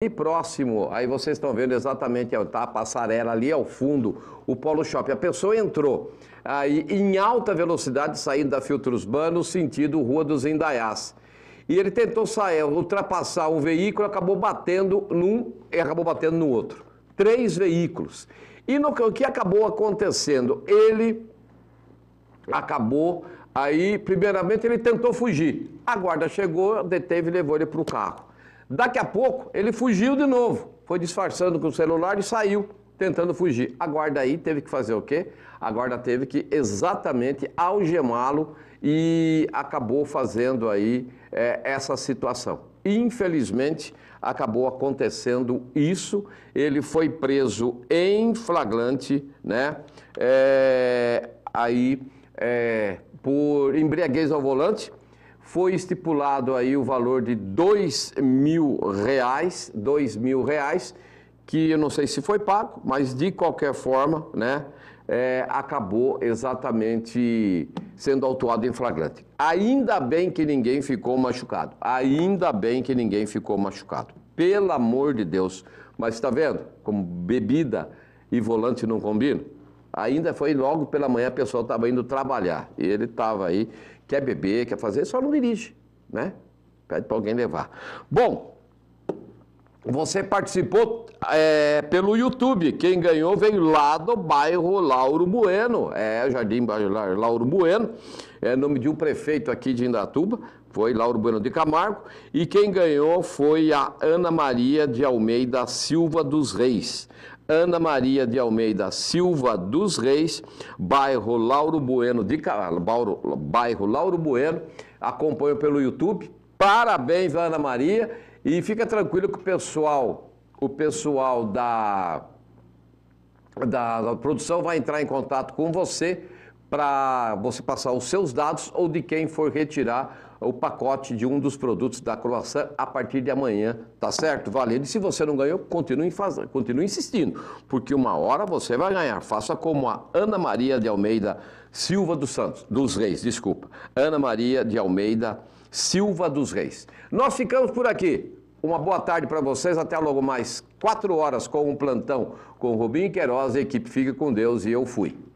E próximo, aí vocês estão vendo exatamente tá a passarela ali ao fundo, o Polo Shopping. A pessoa entrou aí em alta velocidade, saindo da Filtro no sentido Rua dos Indaiás. E ele tentou sair, ultrapassar um veículo, acabou batendo num e acabou batendo no outro. Três veículos. E no, o que acabou acontecendo? Ele acabou aí, primeiramente ele tentou fugir. A guarda chegou, deteve e levou ele para o carro. Daqui a pouco ele fugiu de novo, foi disfarçando com o celular e saiu tentando fugir. A guarda aí teve que fazer o quê? A guarda teve que exatamente algemá-lo e acabou fazendo aí é, essa situação. Infelizmente, acabou acontecendo isso. Ele foi preso em flagrante, né? É, aí é, por embriaguez ao volante foi estipulado aí o valor de dois mil reais, dois mil reais, que eu não sei se foi pago, mas de qualquer forma, né, é, acabou exatamente sendo autuado em flagrante. Ainda bem que ninguém ficou machucado. Ainda bem que ninguém ficou machucado. Pelo amor de Deus. Mas está vendo como bebida e volante não combinam? Ainda foi logo pela manhã a pessoa estava indo trabalhar e ele estava aí quer beber, quer fazer, só não dirige, né? Pede para alguém levar. Bom, você participou é, pelo YouTube. Quem ganhou veio lá do bairro Lauro Bueno. É, Jardim Lauro Bueno. É nome de um prefeito aqui de Indatuba. Foi Lauro Bueno de Camargo. E quem ganhou foi a Ana Maria de Almeida Silva dos Reis. Ana Maria de Almeida Silva dos Reis, bairro Lauro Bueno de bairro, bairro Lauro Bueno, acompanho pelo YouTube. Parabéns, Ana Maria, e fica tranquilo que o pessoal, o pessoal da, da, da produção vai entrar em contato com você para você passar os seus dados ou de quem for retirar o pacote de um dos produtos da Croação a partir de amanhã, tá certo? Valendo. E se você não ganhou, continue, faz... continue insistindo, porque uma hora você vai ganhar. Faça como a Ana Maria de Almeida Silva dos Santos, dos Reis, desculpa. Ana Maria de Almeida Silva dos Reis. Nós ficamos por aqui. Uma boa tarde para vocês, até logo mais. Quatro horas com um plantão com Rubinho Queiroz, a equipe fica com Deus e eu fui.